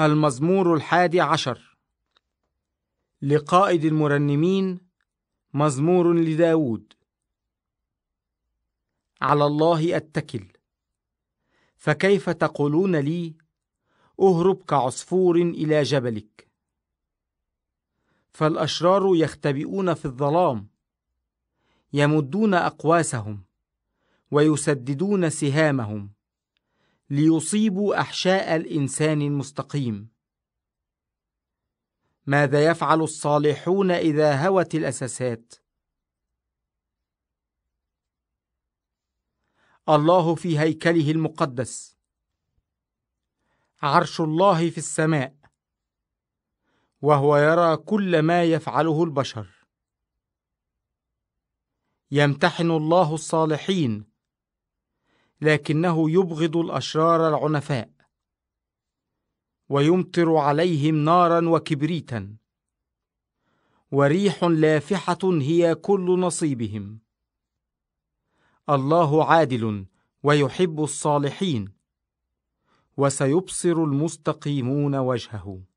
المزمور الحادي عشر لقائد المرنمين مزمور لداود على الله أتكل فكيف تقولون لي أهرب كعصفور إلى جبلك فالأشرار يختبئون في الظلام يمدون أقواسهم ويسددون سهامهم ليصيبوا احشاء الانسان المستقيم ماذا يفعل الصالحون اذا هوت الاساسات الله في هيكله المقدس عرش الله في السماء وهو يرى كل ما يفعله البشر يمتحن الله الصالحين لكنه يبغض الاشرار العنفاء ويمطر عليهم نارا وكبريتا وريح لافحه هي كل نصيبهم الله عادل ويحب الصالحين وسيبصر المستقيمون وجهه